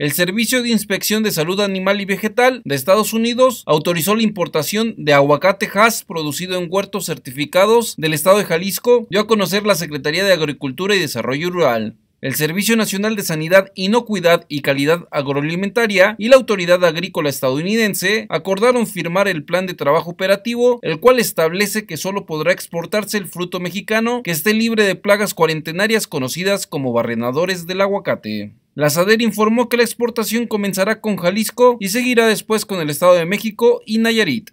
El Servicio de Inspección de Salud Animal y Vegetal de Estados Unidos autorizó la importación de aguacate Hass producido en huertos certificados del estado de Jalisco, dio a conocer la Secretaría de Agricultura y Desarrollo Rural. El Servicio Nacional de Sanidad, Inocuidad y Calidad Agroalimentaria y la Autoridad Agrícola Estadounidense acordaron firmar el plan de trabajo operativo, el cual establece que solo podrá exportarse el fruto mexicano que esté libre de plagas cuarentenarias conocidas como barrenadores del aguacate. La SADER informó que la exportación comenzará con Jalisco y seguirá después con el Estado de México y Nayarit.